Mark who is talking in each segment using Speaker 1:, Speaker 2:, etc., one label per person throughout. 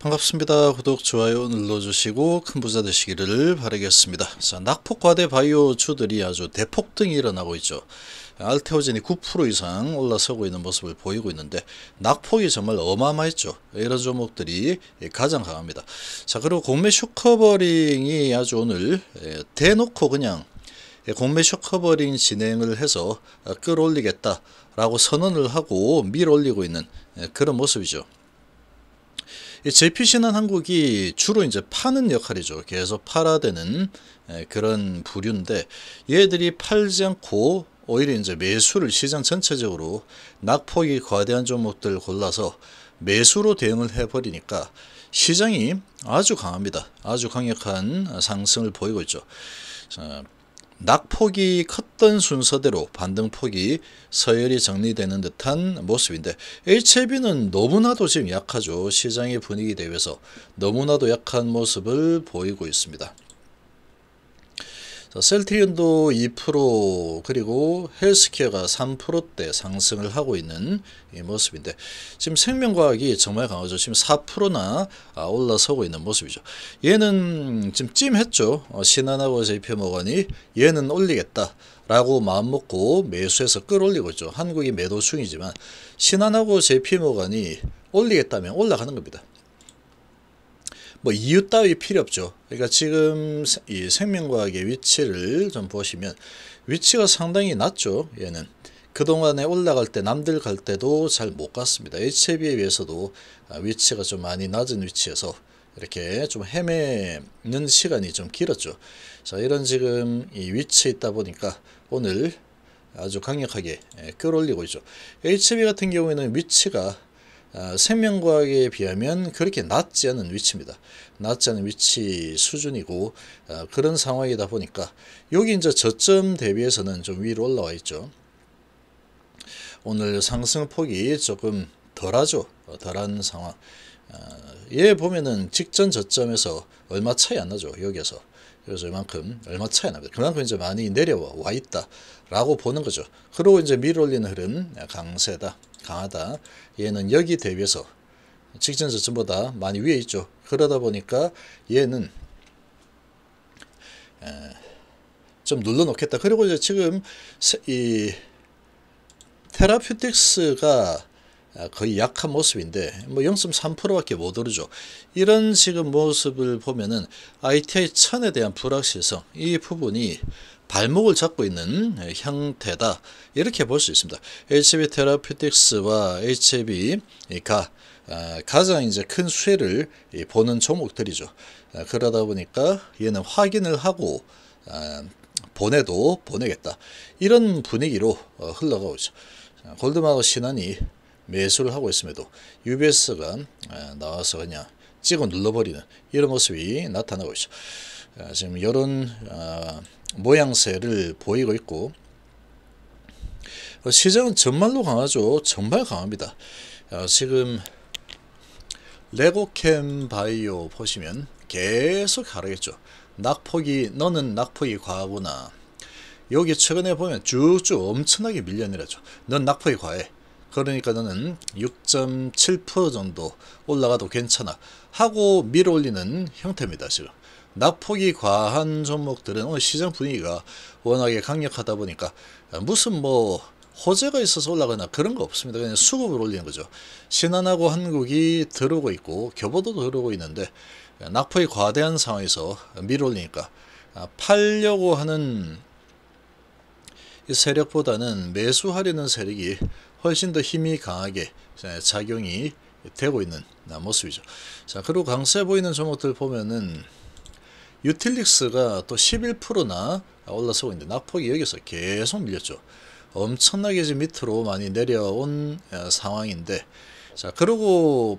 Speaker 1: 반갑습니다. 구독, 좋아요 눌러주시고 큰 부자 되시기를 바라겠습니다. 자, 낙폭과대 바이오주들이 아주 대폭등이 일어나고 있죠. 알테오젠이 9% 이상 올라서고 있는 모습을 보이고 있는데 낙폭이 정말 어마어마했죠. 이런 종목들이 가장 강합니다. 자 그리고 공매 쇼커버링이 아주 오늘 대놓고 그냥 공매 쇼커버링 진행을 해서 아, 끌어올리겠다라고 선언을 하고 밀어올리고 있는 그런 모습이죠. JPC는 예, 한국이 주로 이제 파는 역할이죠. 계속 팔아 되는 예, 그런 부류인데 얘들이 팔지 않고 오히려 이제 매수를 시장 전체적으로 낙폭이 과대한 종목들 골라서 매수로 대응을 해버리니까 시장이 아주 강합니다. 아주 강력한 상승을 보이고 있죠. 자, 낙폭이 컸던 순서대로 반등폭이 서열이 정리되는 듯한 모습인데 HLB는 너무나도 지금 약하죠. 시장의 분위기 대비해서 너무나도 약한 모습을 보이고 있습니다. 셀트리온도 2% 그리고 헬스케어가 3%대 상승을 하고 있는 모습인데 지금 생명과학이 정말 강하죠. 지금 4%나 아, 올라서고 있는 모습이죠. 얘는 지금 찜했죠. 어, 신한하고 JP모건이 얘는 올리겠다. 라고 마음먹고 매수해서 끌어올리고 있죠. 한국이 매도 중이지만 신한하고 JP모건이 올리겠다면 올라가는 겁니다. 뭐 이유 따위 필요 없죠. 그러니까 지금 이 생명과학의 위치를 좀 보시면 위치가 상당히 낮죠. 얘는 그동안에 올라갈 때 남들 갈 때도 잘 못 갔습니다. HB에 비해서도 아, 위치가 좀 많이 낮은 위치여서 이렇게 좀 헤매는 시간이 좀 길었죠. 자 이런 지금 이 위치에 있다 보니까 오늘 아주 강력하게 예, 끌어올리고 있죠. HB 같은 경우에는 위치가 아, 생명과학에 비하면 그렇게 낮지 않은 위치입니다. 낮지 않은 위치 수준이고 아, 그런 상황이다 보니까 여기 이제 저점 대비해서는 좀 위로 올라와 있죠. 오늘 상승폭이 조금 덜하죠. 어, 덜한 상황. 얘 아, 예, 보면은 직전 저점에서 얼마 차이 안 나죠. 여기에서. 그래서 이만큼 얼마 차이 납니다. 그만큼 이제 많이 내려와 있다라고 보는 거죠. 그러고 이제 밀어올리는 흐름 강세다. 강하다. 얘는 여기 대비해서 직전 저점보다 많이 위에 있죠. 그러다 보니까 얘는 좀 눌러 놓겠다. 그리고 이제 지금 이 테라퓨틱스가 거의 약한 모습인데 뭐 0.3%밖에 못 오르죠. 이런 지금 모습을 보면은 ITI 천에 대한 불확실성 이 부분이 발목을 잡고 있는 형태다. 이렇게 볼 수 있습니다. HB 테라퓨틱스와 HB가 가장 이제 큰 수혜를 보는 종목들이죠. 아, 그러다 보니까 얘는 확인을 하고 아, 보내도 보내겠다. 이런 분위기로 어, 흘러가고 있죠. 아, 골드마크 신한이 매수를 하고 있음에도 UBS가 나와서 그냥 찍어 눌러버리는 이런 모습이 나타나고 있죠. 지금 여론 모양새를 보이고 있고 어, 시장은 정말로 강하죠. 정말 강합니다. 어, 지금 레고캠 바이오 보시면 계속 하락했죠. 낙폭이 너는 낙폭이 과하구나. 여기 최근에 보면 쭉쭉 엄청나게 밀려내렸죠. 넌 낙폭이 과해. 그러니까 너는 6.7% 정도 올라가도 괜찮아 하고 밀어올리는 형태입니다. 지금 낙폭이 과한 종목들은 오늘 시장 분위기가 워낙에 강력하다 보니까 무슨 뭐 호재가 있어서 올라가나 거 그런 거 없습니다. 그냥 수급을 올리는 거죠. 신한하고 한국이 들어오고 있고 교보도도 들어오고 있는데 낙폭이 과대한 상황에서 밀어올리니까 팔려고 하는 이 세력보다는 매수하려는 세력이 훨씬 더 힘이 강하게 작용이 되고 있는 모습이죠. 자 그리고 강세 보이는 종목들 보면은 유틸릭스가 또 11%나 올라서고 있는데 낙폭이 여기서 계속 밀렸죠. 엄청나게 지금 밑으로 많이 내려온 어, 상황인데 자 그리고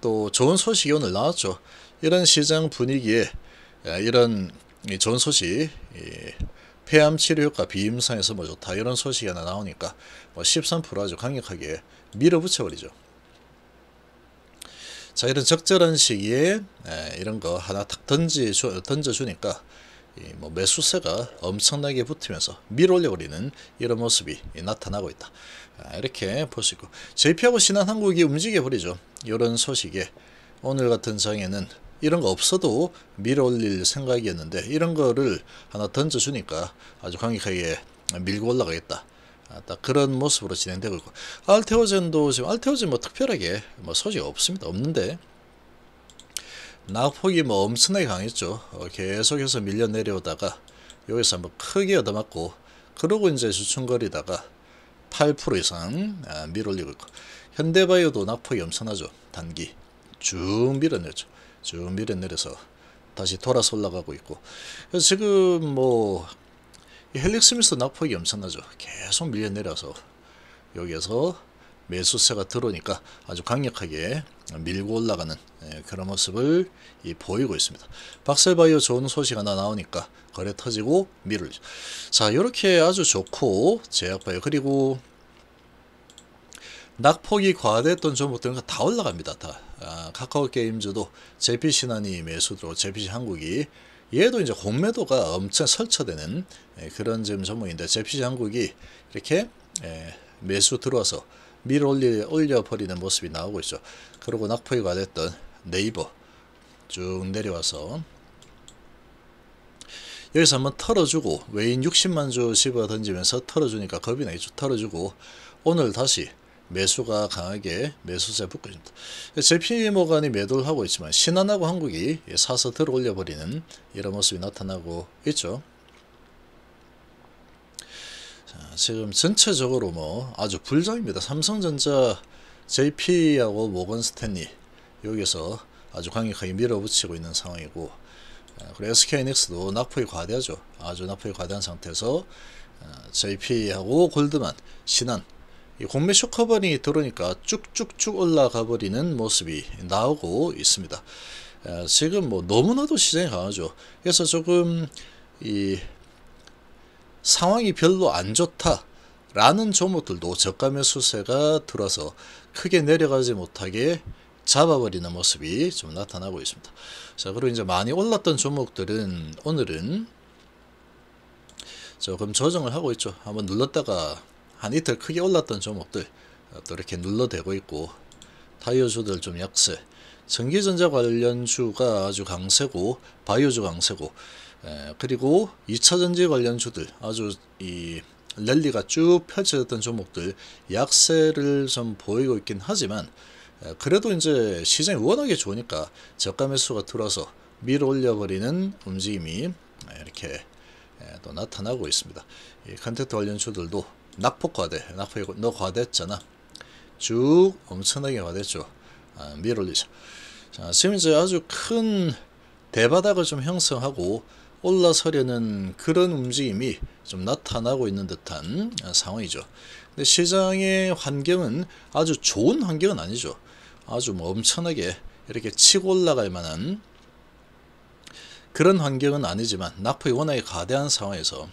Speaker 1: 또 좋은 소식이 오늘 나왔죠. 이런 시장 분위기에 어, 이런 좋은 소식 폐암 치료 효과 비임상에서 뭐 좋다 이런 소식이 하나 나오니까 뭐13% 아주 강력하게 밀어붙여 버리죠. 자 이런 적절한 시기에 이런 거 하나 탁 던지 던져주니까 뭐 매수세가 엄청나게 붙으면서 밀올려버리는 어 이런 모습이 나타나고 있다. 아, 이렇게 볼수 있고 JP하고 신한한국이 움직여버리죠. 이런 소식에 오늘 같은 장에는 이런 거 없어도 밀어올릴 생각이었는데 이런 거를 하나 던져주니까 아주 강력하게 밀고 올라가겠다. 아, 그런 모습으로 진행되고 있고 알테오젠도 지금 알테오젠 뭐 특별하게 뭐 소지가 없습니다. 없는데 낙폭이 뭐 엄청나게 강했죠. 어, 계속해서 밀려 내려오다가 여기서 한번 크게 얻어맞고 그러고 이제 주춤거리다가 8% 이상 아, 밀어올리고 있고 현대바이오도 낙폭이 엄청나죠. 단기 쭉 밀어내죠. 쭉 밀어내려서 다시 돌아서 올라가고 있고 지금 뭐 헬릭 스미스 낙폭이 엄청나죠. 계속 밀려내려서 여기에서 매수세가 들어오니까 아주 강력하게 밀고 올라가는 예, 그런 모습을 보이고 있습니다. 박셀바이오 좋은 소식 하나 나오니까 거래 터지고 밀을죠. 자 이렇게 아주 좋고 제약바이오 그리고 낙폭이 과대했던 종목들은 다 올라갑니다. 다 아, 카카오게임즈도 제피신한이 매수 들어 제피신 한국이 얘도 이제 공매도가 엄청 설쳐되는 예, 그런 지금 종목인데 제피지 한국이 이렇게 예, 매수 들어와서 밀어 올려 버리는 모습이 나오고 있죠. 그리고 낙폭이가 됐던 네이버 쭉 내려와서 여기서 한번 털어주고 외인 60만 주 집어 던지면서 털어주니까 겁이 나겠죠. 털어주고 오늘 다시 매수가 강하게 매수세 붙고 있다 JP 모간이 매도를 하고 있지만 신한하고 한국이 예, 사서 들어올려 버리는 이런 모습이 나타나고 있죠. 자, 지금 전체적으로 뭐 아주 불장입니다. 삼성전자 JP하고 모건스탠리 여기서 아주 강력하게 밀어붙이고 있는 상황이고 아, 그리고 SK이닉스도 낙폭이 과대하죠. 아주 낙폭이 과대한 상태에서 JP하고 아, 골드만, 신한 이 공매 쇼커번이 들어오니까 쭉쭉쭉 올라가 버리는 모습이 나오고 있습니다. 아, 지금 뭐 너무나도 시장이 강하죠. 그래서 조금 이 상황이 별로 안 좋다. 라는 종목들도 저가 매수세가 들어서 크게 내려가지 못하게 잡아버리는 모습이 좀 나타나고 있습니다. 자, 그리고 이제 많이 올랐던 종목들은 오늘은 조금 조정을 하고 있죠. 한번 눌렀다가 한 이틀 크게 올랐던 종목들 또 이렇게 눌러대고 있고 타이어주들 좀 약세 전기전자 관련주가 아주 강세고 바이오주 강세고 에, 그리고 2차전지 관련주들 아주 이 랠리가 쭉 펼쳐졌던 종목들 약세를 좀 보이고 있긴 하지만 에, 그래도 이제 시장이 워낙에 좋으니까 저가 매수가 들어서 밀어 올려버리는 움직임이 이렇게 에, 또 나타나고 있습니다. 이 컨택트 관련주들도 낙폭 과대, 낙폭이너 과대했잖아. 쭉 엄청나게 과대했죠. 아, 밀올리죠. 자, 지금 이제 아주 큰 대바닥을 좀 형성하고 올라서려는 그런 움직임이 좀 나타나고 있는 듯한 아, 상황이죠. 근데 시장의 환경은 아주 좋은 환경은 아니죠. 아주 뭐 엄청나게 이렇게 치고 올라갈 만한 그런 환경은 아니지만 낙폭이 워낙에 과대한 상황에서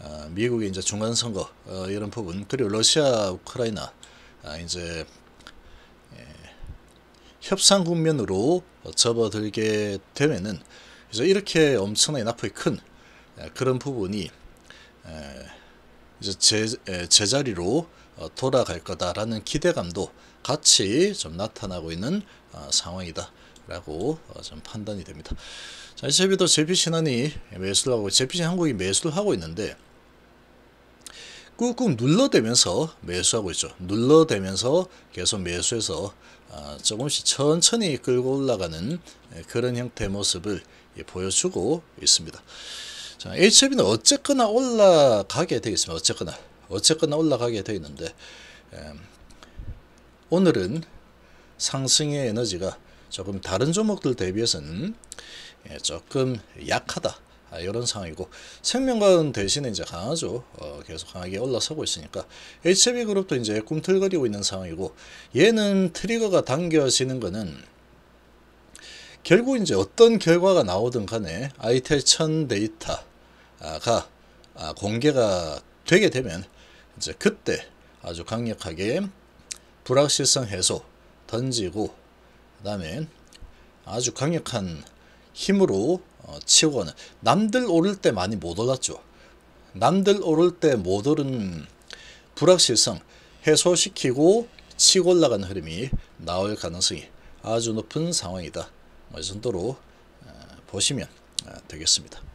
Speaker 1: 어, 미국의 이제 중간 선거 어, 이런 부분 그리고 러시아 우크라이나 아, 이제 예, 협상 국면으로 접어들게 되면은 이제 이렇게 엄청나게 나포의 큰 예, 그런 부분이 예, 이제 제, 제자리로 어, 돌아갈 거다라는 기대감도 같이 좀 나타나고 있는 상황이다라고 좀 판단이 됩니다. SLB도 제피신한이 매수를 하고 제피신 한국이 매수를 하고 있는데 꾹꾹 눌러대면서 매수하고 있죠. 눌러대면서 계속 매수해서 아, 조금씩 천천히 끌고 올라가는 그런 형태 모습을 예, 보여주고 있습니다. 자, HB는 어쨌거나 올라가게 되어 습니다 어쨌거나 어쨌거나 올라가게 되어 있는데 오늘은 상승의 에너지가 조금 다른 종목들 대비해서는 예, 조금 약하다 이런 아, 상황이고 생명과는 대신에 이제 강하죠 어, 계속 강하게 올라서고 있으니까 HB 그룹도 이제 꿈틀거리고 있는 상황이고 얘는 트리거가 당겨지는 거는 결국 이제 어떤 결과가 나오든 간에 아이텔 천 데이터가 아, 공개가 되게 되면 이제 그때 아주 강력하게 불확실성 해소 던지고 그 다음에 아주 강력한 힘으로 어, 치우고는 남들 오를 때 많이 못 올랐죠. 남들 오를 때 못 오른 불확실성 해소시키고 치고 올라가는 흐름이 나올 가능성이 아주 높은 상황이다. 이 정도로 어, 보시면 어, 되겠습니다.